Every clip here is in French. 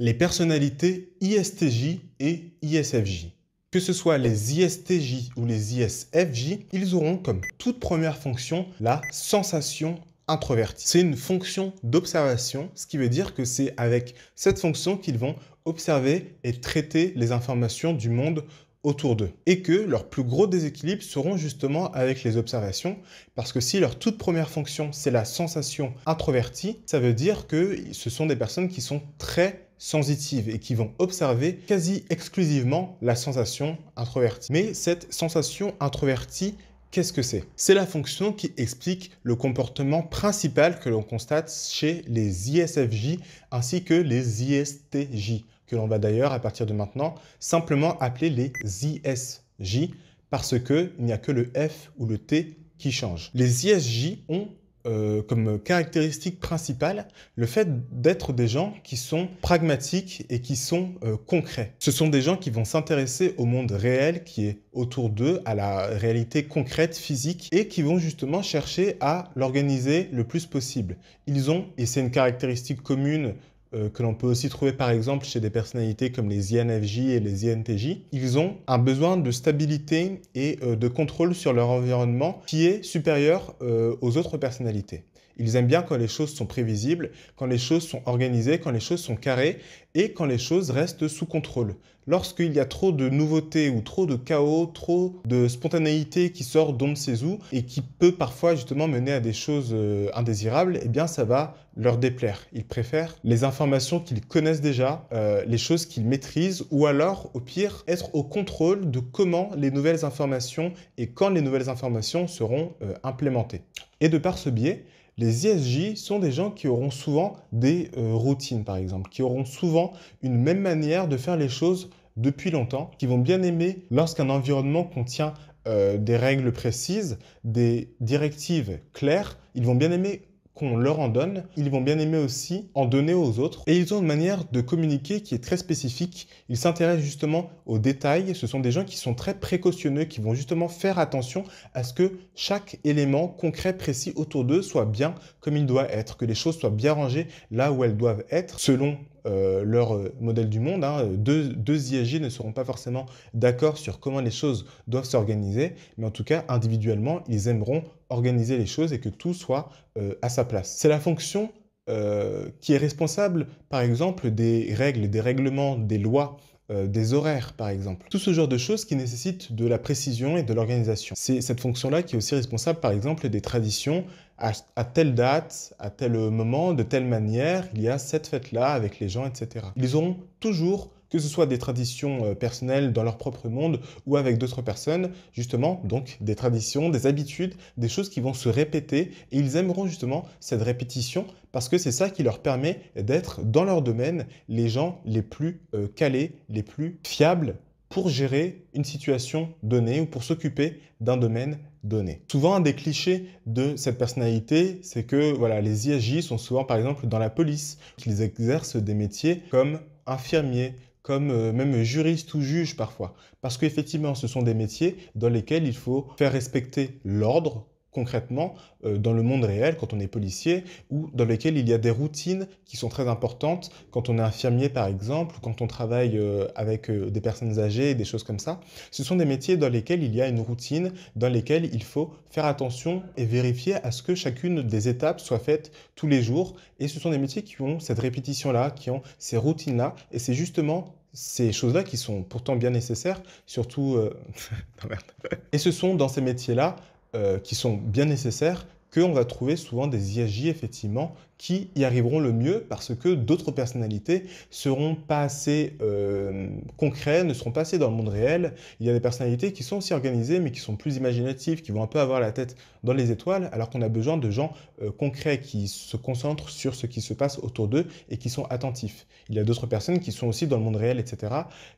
les personnalités ISTJ et ISFJ. Que ce soit les ISTJ ou les ISFJ, ils auront comme toute première fonction la sensation introvertie. C'est une fonction d'observation, ce qui veut dire que c'est avec cette fonction qu'ils vont observer et traiter les informations du monde autour d'eux. Et que leurs plus gros déséquilibres seront justement avec les observations, parce que si leur toute première fonction, c'est la sensation introvertie, ça veut dire que ce sont des personnes qui sont très sensitives et qui vont observer quasi exclusivement la sensation introvertie. Mais cette sensation introvertie Qu'est-ce que c'est C'est la fonction qui explique le comportement principal que l'on constate chez les ISFJ ainsi que les ISTJ, que l'on va d'ailleurs à partir de maintenant simplement appeler les ISJ parce qu'il n'y a que le F ou le T qui change. Les ISJ ont euh, comme caractéristique principale le fait d'être des gens qui sont pragmatiques et qui sont euh, concrets. Ce sont des gens qui vont s'intéresser au monde réel qui est autour d'eux, à la réalité concrète, physique, et qui vont justement chercher à l'organiser le plus possible. Ils ont, et c'est une caractéristique commune euh, que l'on peut aussi trouver par exemple chez des personnalités comme les INFJ et les INTJ, ils ont un besoin de stabilité et euh, de contrôle sur leur environnement qui est supérieur euh, aux autres personnalités. Ils aiment bien quand les choses sont prévisibles, quand les choses sont organisées, quand les choses sont carrées et quand les choses restent sous contrôle. Lorsqu'il y a trop de nouveautés ou trop de chaos, trop de spontanéité qui sort d'on ne sait où et qui peut parfois justement mener à des choses euh, indésirables, eh bien ça va leur déplaire. Ils préfèrent les informations qu'ils connaissent déjà, euh, les choses qu'ils maîtrisent ou alors au pire être au contrôle de comment les nouvelles informations et quand les nouvelles informations seront euh, implémentées. Et de par ce biais, les ISJ sont des gens qui auront souvent des euh, routines, par exemple, qui auront souvent une même manière de faire les choses depuis longtemps, qui vont bien aimer lorsqu'un environnement contient euh, des règles précises, des directives claires, ils vont bien aimer qu'on leur en donne, ils vont bien aimer aussi en donner aux autres. Et ils ont une manière de communiquer qui est très spécifique. Ils s'intéressent justement aux détails. Ce sont des gens qui sont très précautionneux, qui vont justement faire attention à ce que chaque élément concret, précis autour d'eux soit bien comme il doit être, que les choses soient bien rangées là où elles doivent être, selon euh, leur euh, modèle du monde. Hein. Deux, deux, IAG ne seront pas forcément d'accord sur comment les choses doivent s'organiser, mais en tout cas, individuellement, ils aimeront organiser les choses et que tout soit euh, à sa place. C'est la fonction qui est responsable, par exemple, des règles, des règlements, des lois euh, des horaires, par exemple. Tout ce genre de choses qui nécessitent de la précision et de l'organisation. C'est cette fonction-là qui est aussi responsable, par exemple, des traditions. À, à, telle date, à tel moment, de telle manière, il y a cette fête-là avec les gens, etc. Ils auront toujours que ce soit des traditions euh, personnelles dans leur propre monde ou avec d'autres personnes, justement, donc des traditions, des habitudes, des choses qui vont se répéter et ils aimeront justement cette répétition parce que c'est ça qui leur permet d'être dans leur domaine les gens les plus euh, calés, les plus fiables pour gérer une situation donnée ou pour s'occuper d'un domaine donné. Souvent, un des clichés de cette personnalité, c'est que voilà, les IAJ sont souvent, par exemple, dans la police, Ils exercent des métiers comme infirmier, comme euh, même juriste ou juge parfois. Parce qu'effectivement, ce sont des métiers dans lesquels il faut faire respecter l'ordre concrètement euh, dans le monde réel quand on est policier ou dans lesquels il y a des routines qui sont très importantes quand on est infirmier par exemple ou quand on travaille euh, avec euh, des personnes âgées des choses comme ça. Ce sont des métiers dans lesquels il y a une routine, dans lesquels il faut faire attention et vérifier à ce que chacune des étapes soit faite tous les jours et ce sont des métiers qui ont cette répétition là, qui ont ces routines là et c'est justement ces choses-là qui sont pourtant bien nécessaires, surtout... non, merde. Et ce sont dans ces métiers-là euh, qui sont bien nécessaires, qu'on va trouver souvent des IAJ effectivement qui y arriveront le mieux parce que d'autres personnalités seront pas assez euh, concrètes, ne seront pas assez dans le monde réel. Il y a des personnalités qui sont aussi organisées mais qui sont plus imaginatives, qui vont un peu avoir la tête dans les étoiles alors qu'on a besoin de gens euh, concrets qui se concentrent sur ce qui se passe autour d'eux et qui sont attentifs. Il y a d'autres personnes qui sont aussi dans le monde réel, etc.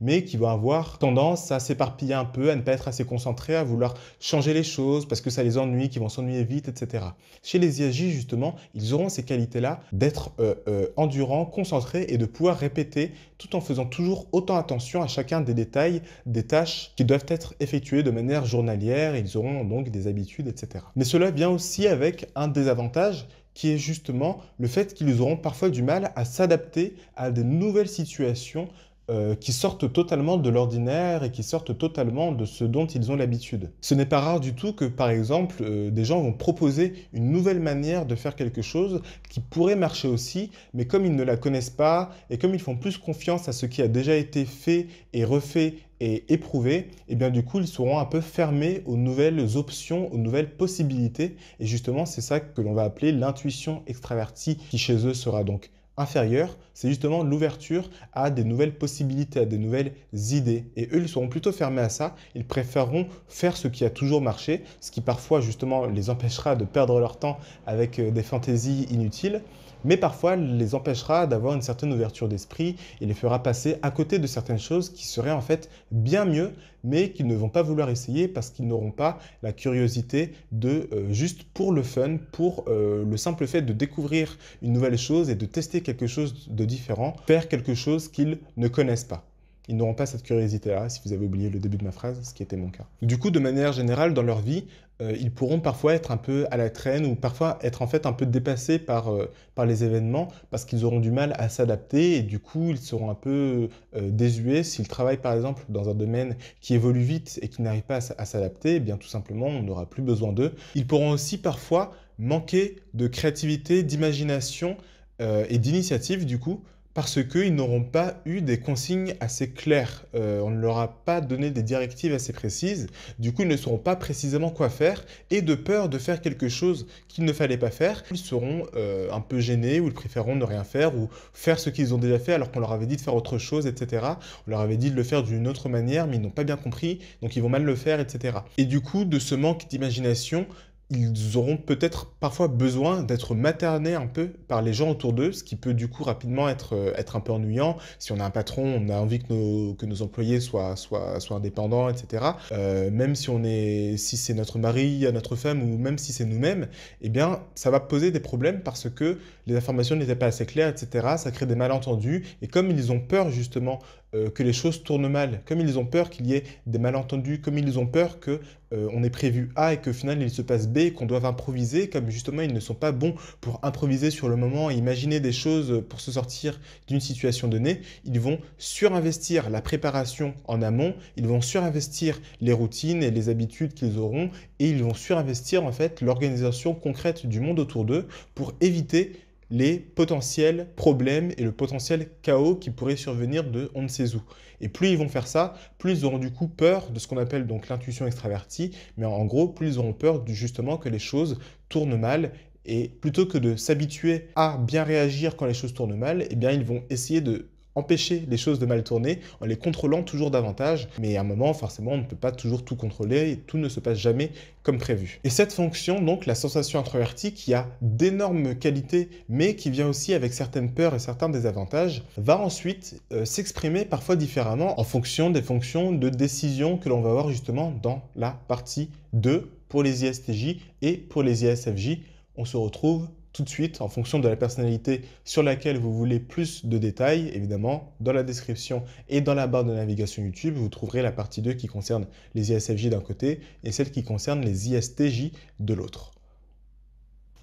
mais qui vont avoir tendance à s'éparpiller un peu, à ne pas être assez concentrés, à vouloir changer les choses parce que ça les ennuie, qui vont s'ennuyer vite, etc. Chez les ISJ justement, ils auront ces qualités là d'être euh, euh, endurant, concentré et de pouvoir répéter tout en faisant toujours autant attention à chacun des détails des tâches qui doivent être effectuées de manière journalière. Ils auront donc des habitudes, etc. Mais cela vient aussi avec un désavantage qui est justement le fait qu'ils auront parfois du mal à s'adapter à de nouvelles situations euh, qui sortent totalement de l'ordinaire et qui sortent totalement de ce dont ils ont l'habitude. Ce n'est pas rare du tout que, par exemple, euh, des gens vont proposer une nouvelle manière de faire quelque chose qui pourrait marcher aussi, mais comme ils ne la connaissent pas et comme ils font plus confiance à ce qui a déjà été fait et refait et éprouvé, eh bien du coup ils seront un peu fermés aux nouvelles options, aux nouvelles possibilités. Et justement c'est ça que l'on va appeler l'intuition extravertie qui chez eux sera donc inférieur, c'est justement l'ouverture à des nouvelles possibilités, à des nouvelles idées. Et eux, ils seront plutôt fermés à ça. Ils préféreront faire ce qui a toujours marché, ce qui parfois justement les empêchera de perdre leur temps avec euh, des fantaisies inutiles mais parfois les empêchera d'avoir une certaine ouverture d'esprit et les fera passer à côté de certaines choses qui seraient en fait bien mieux, mais qu'ils ne vont pas vouloir essayer parce qu'ils n'auront pas la curiosité de euh, juste pour le fun, pour euh, le simple fait de découvrir une nouvelle chose et de tester quelque chose de différent, faire quelque chose qu'ils ne connaissent pas. Ils n'auront pas cette curiosité-là, si vous avez oublié le début de ma phrase, ce qui était mon cas. Du coup, de manière générale, dans leur vie, euh, ils pourront parfois être un peu à la traîne ou parfois être en fait un peu dépassés par, euh, par les événements parce qu'ils auront du mal à s'adapter et du coup, ils seront un peu euh, désuets. S'ils travaillent par exemple dans un domaine qui évolue vite et qui n'arrive pas à s'adapter, eh bien tout simplement, on n'aura plus besoin d'eux. Ils pourront aussi parfois manquer de créativité, d'imagination et d'initiative du coup parce qu'ils n'auront pas eu des consignes assez claires. Euh, on ne leur a pas donné des directives assez précises. Du coup, ils ne sauront pas précisément quoi faire. Et de peur de faire quelque chose qu'il ne fallait pas faire, ils seront euh, un peu gênés ou ils préféreront ne rien faire ou faire ce qu'ils ont déjà fait alors qu'on leur avait dit de faire autre chose, etc. On leur avait dit de le faire d'une autre manière, mais ils n'ont pas bien compris, donc ils vont mal le faire, etc. Et du coup, de ce manque d'imagination, ils auront peut-être parfois besoin d'être maternés un peu par les gens autour d'eux, ce qui peut du coup rapidement être, euh, être un peu ennuyant. Si on a un patron, on a envie que nos, que nos employés soient, soient, soient indépendants, etc. Euh, même si on est, si c'est notre mari, notre femme, ou même si c'est nous-mêmes, eh bien, ça va poser des problèmes parce que les informations n'étaient pas assez claires, etc. Ça crée des malentendus. Et comme ils ont peur justement euh, que les choses tournent mal, comme ils ont peur qu'il y ait des malentendus, comme ils ont peur que euh, on ait prévu A et que finalement il se passe B qu'on doive improviser, comme justement ils ne sont pas bons pour improviser sur le moment imaginer des choses pour se sortir d'une situation donnée, ils vont surinvestir la préparation en amont, ils vont surinvestir les routines et les habitudes qu'ils auront et ils vont surinvestir en fait l'organisation concrète du monde autour d'eux pour éviter les potentiels problèmes et le potentiel chaos qui pourrait survenir de on ne sait où. Et plus ils vont faire ça, plus ils auront du coup peur de ce qu'on appelle donc l'intuition extravertie, mais en gros, plus ils auront peur justement que les choses tournent mal et plutôt que de s'habituer à bien réagir quand les choses tournent mal, eh bien ils vont essayer de empêcher les choses de mal tourner en les contrôlant toujours davantage. Mais à un moment, forcément, on ne peut pas toujours tout contrôler et tout ne se passe jamais comme prévu. Et cette fonction, donc la sensation introvertie, qui a d'énormes qualités, mais qui vient aussi avec certaines peurs et certains désavantages, va ensuite euh, s'exprimer parfois différemment en fonction des fonctions de décision que l'on va avoir justement dans la partie 2 pour les ISTJ et pour les ISFJ. On se retrouve tout de suite en fonction de la personnalité sur laquelle vous voulez plus de détails. Évidemment, dans la description et dans la barre de navigation YouTube, vous trouverez la partie 2 qui concerne les ISFJ d'un côté et celle qui concerne les ISTJ de l'autre.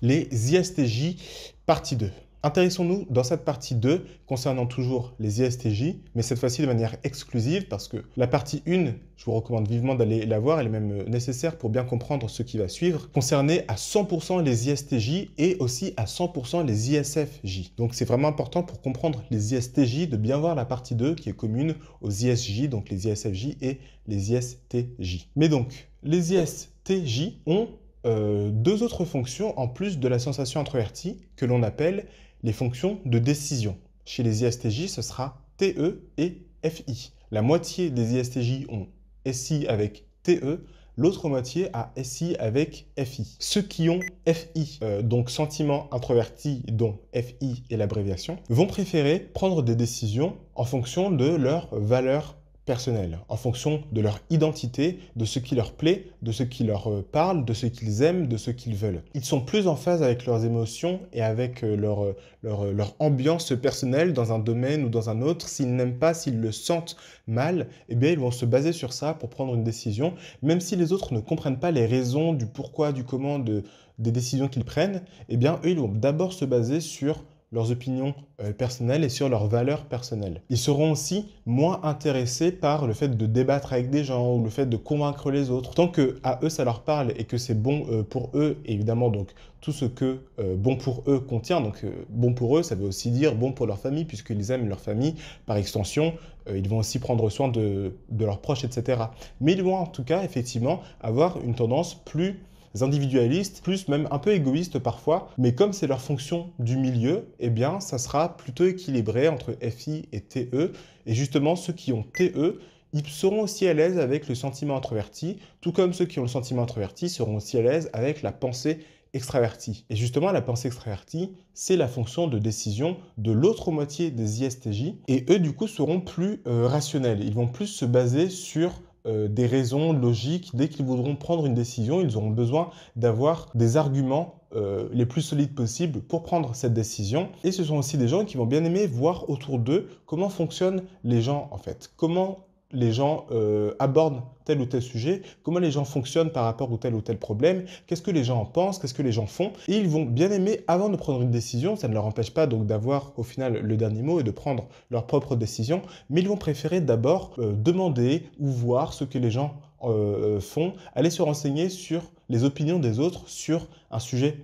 Les ISTJ partie 2. Intéressons-nous dans cette partie 2 concernant toujours les ISTJ, mais cette fois-ci de manière exclusive parce que la partie 1, je vous recommande vivement d'aller la voir, elle est même euh, nécessaire pour bien comprendre ce qui va suivre, concernait à 100% les ISTJ et aussi à 100% les ISFJ. Donc c'est vraiment important pour comprendre les ISTJ de bien voir la partie 2 qui est commune aux ISJ, donc les ISFJ et les ISTJ. Mais donc, les ISTJ ont euh, deux autres fonctions en plus de la sensation introvertie que l'on appelle les fonctions de décision. Chez les ISTJ, ce sera TE et FI. La moitié des ISTJ ont SI avec TE, l'autre moitié a SI avec FI. Ceux qui ont FI, euh, donc sentiment introverti dont FI est l'abréviation, vont préférer prendre des décisions en fonction de leur valeur personnel, en fonction de leur identité, de ce qui leur plaît, de ce qui leur euh, parle, de ce qu'ils aiment, de ce qu'ils veulent. Ils sont plus en phase avec leurs émotions et avec euh, leur, euh, leur, ambiance personnelle dans un domaine ou dans un autre. S'ils n'aiment pas, s'ils le sentent mal, eh bien ils vont se baser sur ça pour prendre une décision, même si les autres ne comprennent pas les raisons du pourquoi, du comment, de, des décisions qu'ils prennent, eh bien eux ils vont d'abord se baser sur leurs opinions euh, personnelles et sur leurs valeurs personnelles. Ils seront aussi moins intéressés par le fait de débattre avec des gens ou le fait de convaincre les autres. Tant que à eux ça leur parle et que c'est bon euh, pour eux, évidemment donc tout ce que euh, bon pour eux contient, donc bon pour eux ça veut aussi dire bon pour leur famille puisqu'ils aiment leur famille, par extension ils vont aussi prendre soin de, de leurs proches, etc. Mais ils vont en tout cas effectivement avoir une tendance plus individualistes, plus même un peu égoïstes parfois, mais comme c'est leur fonction du milieu, eh bien ça sera plutôt équilibré entre FI et TE, et justement ceux qui ont TE, ils seront aussi à l'aise avec le sentiment introverti, tout comme ceux qui ont le sentiment introverti seront aussi à l'aise avec la pensée extravertie. Et justement, la pensée extravertie, c'est la fonction de décision de l'autre moitié des ISTJ, et eux, du coup, seront plus euh, rationnels. Ils vont plus se baser sur euh, des raisons logiques. Dès qu'ils voudront prendre une décision, ils auront besoin d'avoir des arguments euh, les plus solides possibles pour prendre cette décision. Et ce sont aussi des gens qui vont bien aimer voir autour d'eux comment fonctionnent les gens en fait, comment les gens euh, abordent tel ou tel sujet, comment les gens fonctionnent par rapport au tel ou tel problème, qu'est-ce que les gens en pensent, qu'est-ce que les gens font. Et ils vont bien aimer, avant de prendre une décision, ça ne leur empêche pas donc d'avoir au final le dernier mot et de prendre leur propre décision, mais ils vont préférer d'abord euh, demander ou voir ce que les gens euh, font, aller se renseigner sur les opinions des autres sur un sujet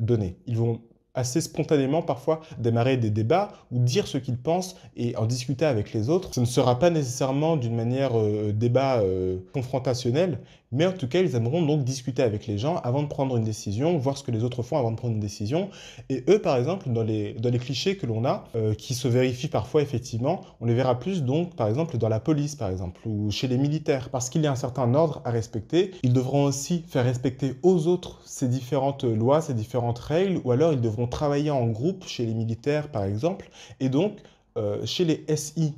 donné. Ils vont assez spontanément parfois démarrer des débats ou dire ce qu'ils pensent et en discuter avec les autres. Ce ne sera pas nécessairement d'une manière euh, débat euh, confrontationnel, confrontationnelle, mais en tout cas ils aimeront donc discuter avec les gens avant de prendre une décision, voir ce que les autres font avant de prendre une décision. Et eux par exemple, dans les, dans les clichés que l'on a, euh, qui se vérifient parfois effectivement, on les verra plus donc par exemple dans la police par exemple ou chez les militaires, parce qu'il y a un certain ordre à respecter. Ils devront aussi faire respecter aux autres ces différentes lois, ces différentes règles, ou alors ils devront travaillant en groupe chez les militaires, par exemple. Et donc, euh, chez les SITE,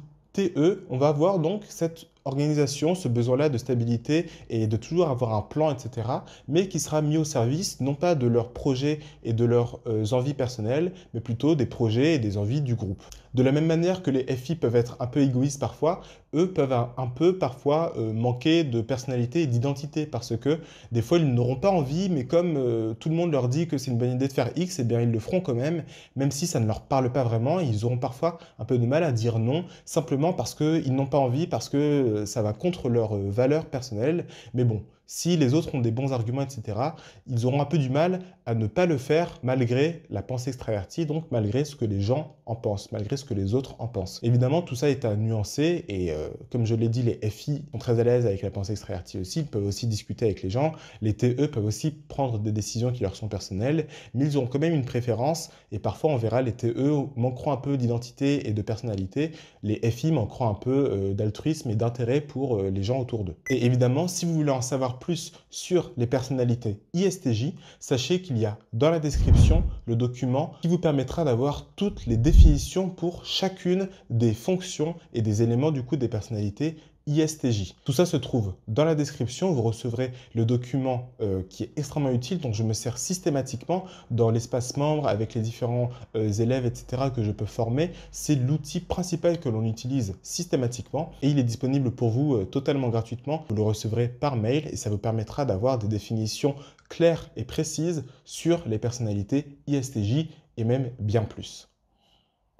on va avoir donc cette organisation, ce besoin-là de stabilité et de toujours avoir un plan, etc., mais qui sera mis au service non pas de leurs projets et de leurs euh, envies personnelles, mais plutôt des projets et des envies du groupe. De la même manière que les FI peuvent être un peu égoïstes parfois, eux peuvent un, peu parfois euh, manquer de personnalité et d'identité parce que des fois ils n'auront pas envie, mais comme euh, tout le monde leur dit que c'est une bonne idée de faire X, et eh bien ils le feront quand même, même si ça ne leur parle pas vraiment. ils auront parfois un peu de mal à dire non simplement parce qu'ils n'ont pas envie, parce que euh, ça va contre leurs valeurs personnelle. Mais bon, si les autres ont des bons arguments, etc., ils auront un peu du mal à ne pas le faire malgré la pensée extravertie, donc malgré ce que les gens en pensent, malgré ce que les autres en pensent. Évidemment, tout ça est à nuancer et euh, comme je l'ai dit, les FI sont très à l'aise avec la pensée extravertie aussi, ils peuvent aussi discuter avec les gens, les TE peuvent aussi prendre des décisions qui leur sont personnelles, mais ils ont quand même une préférence et parfois on verra les TE manqueront un peu d'identité et de personnalité, les FI manqueront un peu euh, d'altruisme et d'intérêt pour euh, les gens autour d'eux. Et évidemment, si vous voulez en savoir plus sur les personnalités ISTJ, sachez qu'il il y a dans la description le document qui vous permettra d'avoir toutes les définitions pour chacune des fonctions et des éléments du coup des personnalités ISTJ. Tout ça se trouve dans la description, vous recevrez le document euh, qui est extrêmement utile, donc je me sers systématiquement dans l'espace membre avec les différents euh, élèves, etc. que je peux former. C'est l'outil principal que l'on utilise systématiquement et il est disponible pour vous euh, totalement gratuitement. Vous le recevrez par mail et ça vous permettra d'avoir des définitions claires et précises sur les personnalités ISTJ et même bien plus.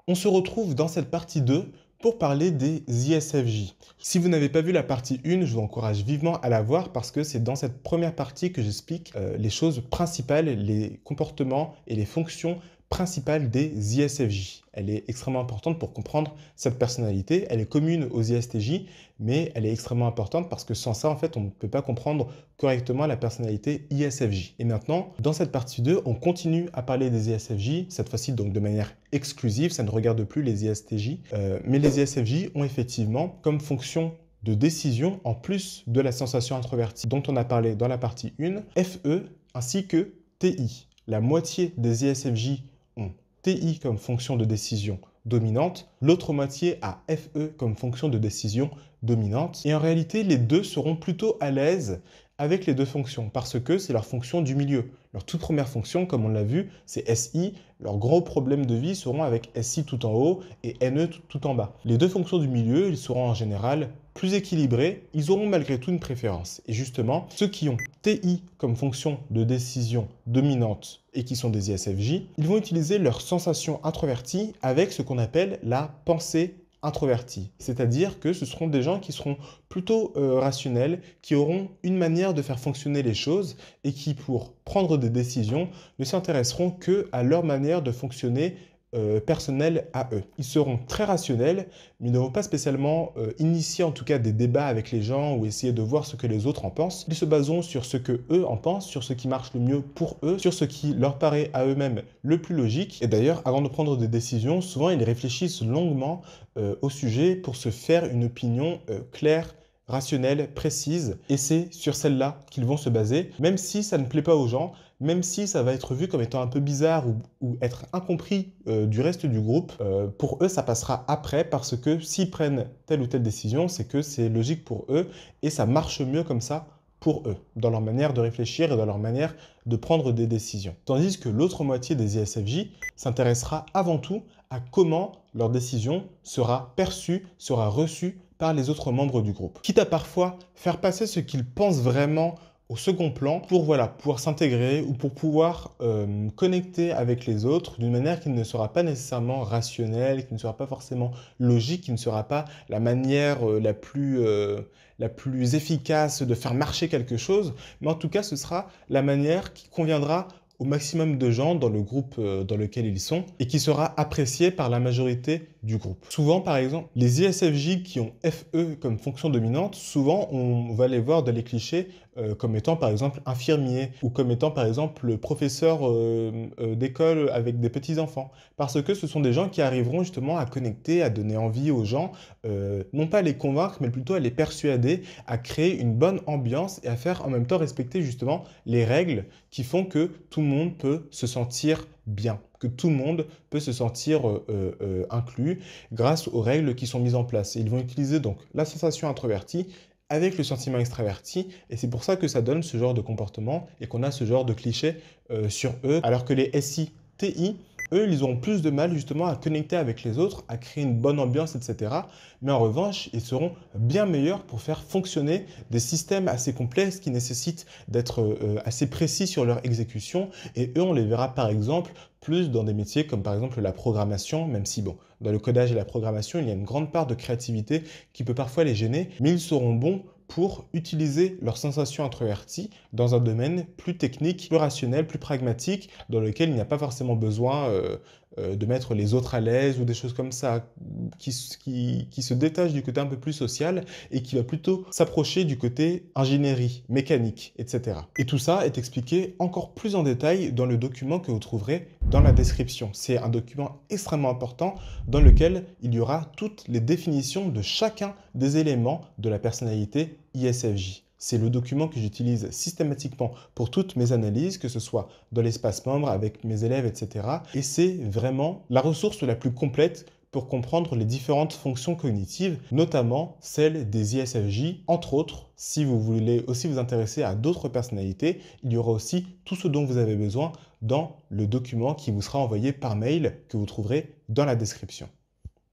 On se retrouve dans cette partie 2 pour parler des ISFJ. Si vous n'avez pas vu la partie 1, je vous encourage vivement à la voir parce que c'est dans cette première partie que j'explique euh, les choses principales, les comportements et les fonctions principale des ISFJ. Elle est extrêmement importante pour comprendre cette personnalité. Elle est commune aux ISTJ, mais elle est extrêmement importante parce que sans ça, en fait, on ne peut pas comprendre correctement la personnalité ISFJ. Et maintenant, dans cette partie 2, on continue à parler des ISFJ, cette fois-ci donc de manière exclusive, ça ne regarde plus les ISTJ. Euh, mais les ISFJ ont effectivement comme fonction de décision, en plus de la sensation introvertie dont on a parlé dans la partie 1, FE ainsi que TI. La moitié des ISFJ ont TI comme fonction de décision dominante, l'autre moitié a FE comme fonction de décision dominante. Et en réalité, les deux seront plutôt à l'aise avec les deux fonctions parce que c'est leur fonction du milieu. Leur toute première fonction, comme on l'a vu, c'est SI. Leurs gros problèmes de vie seront avec SI tout en haut et NE tout en bas. Les deux fonctions du milieu, ils seront en général plus équilibrés, ils auront malgré tout une préférence. Et justement, ceux qui ont TI comme fonction de décision dominante et qui sont des ISFJ, ils vont utiliser leur sensation introvertie avec ce qu'on appelle la pensée introvertie. C'est-à-dire que ce seront des gens qui seront plutôt euh, rationnels, qui auront une manière de faire fonctionner les choses et qui, pour prendre des décisions, ne s'intéresseront que à leur manière de fonctionner euh, personnels à eux. Ils seront très rationnels, mais ils ne vont pas spécialement euh, initier en tout cas des débats avec les gens ou essayer de voir ce que les autres en pensent. Ils se baseront sur ce que eux en pensent, sur ce qui marche le mieux pour eux, sur ce qui leur paraît à eux-mêmes le plus logique. Et d'ailleurs, avant de prendre des décisions, souvent ils réfléchissent longuement euh, au sujet pour se faire une opinion claire rationnelle, précise, et c'est sur celle-là qu'ils vont se baser, même si ça ne plaît pas aux gens, même si ça va être vu comme étant un peu bizarre ou, être incompris euh, du reste du groupe, euh, pour eux ça passera après parce que s'ils prennent telle ou telle décision, c'est que c'est logique pour eux et ça marche mieux comme ça pour eux, dans leur manière de réfléchir et dans leur manière de prendre des décisions. Tandis que l'autre moitié des ISFJ s'intéressera avant tout à comment leur décision sera perçue, sera reçue par les autres membres du groupe. Quitte à parfois faire passer ce qu'ils pensent vraiment au second plan pour voilà, pouvoir s'intégrer ou pour pouvoir euh, connecter avec les autres d'une manière qui ne sera pas nécessairement rationnelle, qui ne sera pas forcément logique, qui ne sera pas la manière euh, la, plus, euh, la plus efficace de faire marcher quelque chose, mais en tout cas ce sera la manière qui conviendra au maximum de gens dans le groupe euh, dans lequel ils sont et qui sera apprécié par la majorité du groupe. Souvent, par exemple, les ISFJ qui ont FE comme fonction dominante, souvent on va les voir dans les clichés euh, comme étant par exemple infirmier ou comme étant par exemple professeur euh, euh, d'école avec des petits-enfants. Parce que ce sont des gens qui arriveront justement à connecter, à donner envie aux gens, non pas à les convaincre, mais plutôt à les persuader, à créer une bonne ambiance et à faire en même temps respecter justement les règles qui font que tout le monde peut se sentir bien, que tout le monde peut se sentir inclus grâce aux règles qui sont mises en place. ils vont utiliser donc la sensation introvertie avec le sentiment extraverti, et c'est pour ça que ça donne ce genre de comportement et qu'on a ce genre de clichés euh, sur eux, alors que les SITI eux, ils ont plus de mal justement à connecter avec les autres, à créer une bonne ambiance, etc. Mais en revanche, ils seront bien meilleurs pour faire fonctionner des systèmes assez complexes qui nécessitent d'être euh, assez précis sur leur exécution. Et eux, on les verra par exemple plus dans des métiers comme par exemple la programmation, même si bon, dans le codage et la programmation, il y a une grande part de créativité qui peut parfois les gêner, mais ils seront bons pour utiliser leurs sensations introverties dans un domaine plus technique, plus rationnel, plus pragmatique, dans lequel il n'y a pas forcément besoin euh, euh, de mettre les autres à l'aise ou des choses comme ça, qui, qui, se détache du côté un peu plus social et qui va plutôt s'approcher du côté ingénierie, mécanique, etc. Et tout ça est expliqué encore plus en détail dans le document que vous trouverez dans la description. C'est un document extrêmement important dans lequel il y aura toutes les définitions de chacun des éléments de la personnalité ISFJ. C'est le document que j'utilise systématiquement pour toutes mes analyses, que ce soit dans l'espace membre, avec mes élèves, etc. Et c'est vraiment la ressource la plus complète pour comprendre les différentes fonctions cognitives, notamment celles des ISFJ. Entre autres, si vous voulez aussi vous intéresser à d'autres personnalités, il y aura aussi tout ce dont vous avez besoin dans le document qui vous sera envoyé par mail que vous trouverez dans la description.